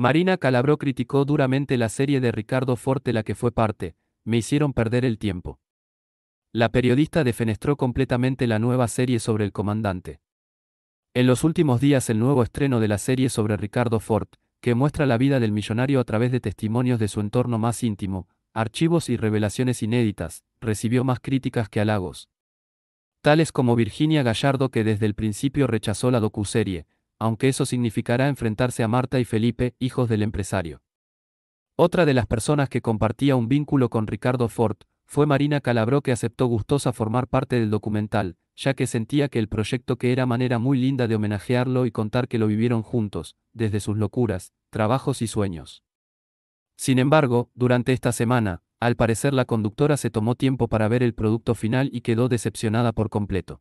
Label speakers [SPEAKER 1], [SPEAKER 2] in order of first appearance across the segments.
[SPEAKER 1] Marina Calabró criticó duramente la serie de Ricardo Ford la que fue parte, me hicieron perder el tiempo. La periodista defenestró completamente la nueva serie sobre el comandante. En los últimos días el nuevo estreno de la serie sobre Ricardo Ford, que muestra la vida del millonario a través de testimonios de su entorno más íntimo, archivos y revelaciones inéditas, recibió más críticas que halagos. Tales como Virginia Gallardo que desde el principio rechazó la docuserie, aunque eso significará enfrentarse a Marta y Felipe, hijos del empresario. Otra de las personas que compartía un vínculo con Ricardo Ford fue Marina Calabró que aceptó gustosa formar parte del documental, ya que sentía que el proyecto que era manera muy linda de homenajearlo y contar que lo vivieron juntos, desde sus locuras, trabajos y sueños. Sin embargo, durante esta semana, al parecer la conductora se tomó tiempo para ver el producto final y quedó decepcionada por completo.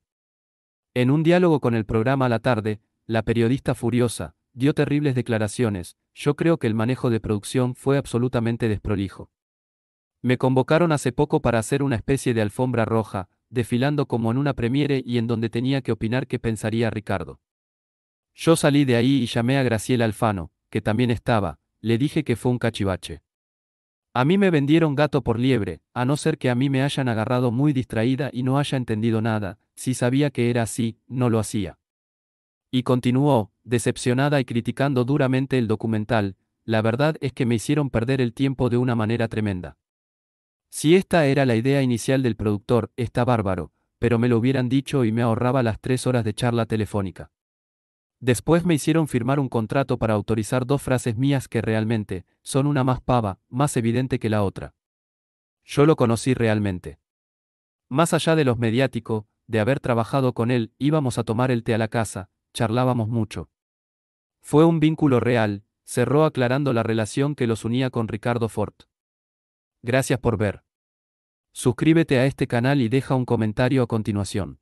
[SPEAKER 1] En un diálogo con el programa a la tarde, la periodista furiosa, dio terribles declaraciones, yo creo que el manejo de producción fue absolutamente desprolijo. Me convocaron hace poco para hacer una especie de alfombra roja, desfilando como en una premiere y en donde tenía que opinar qué pensaría Ricardo. Yo salí de ahí y llamé a Graciela Alfano, que también estaba, le dije que fue un cachivache. A mí me vendieron gato por liebre, a no ser que a mí me hayan agarrado muy distraída y no haya entendido nada, si sabía que era así, no lo hacía. Y continuó, decepcionada y criticando duramente el documental, la verdad es que me hicieron perder el tiempo de una manera tremenda. Si esta era la idea inicial del productor, está bárbaro, pero me lo hubieran dicho y me ahorraba las tres horas de charla telefónica. Después me hicieron firmar un contrato para autorizar dos frases mías que realmente son una más pava, más evidente que la otra. Yo lo conocí realmente. Más allá de los mediático, de haber trabajado con él, íbamos a tomar el té a la casa, charlábamos mucho. Fue un vínculo real, cerró aclarando la relación que los unía con Ricardo Ford. Gracias por ver. Suscríbete a este canal y deja un comentario a continuación.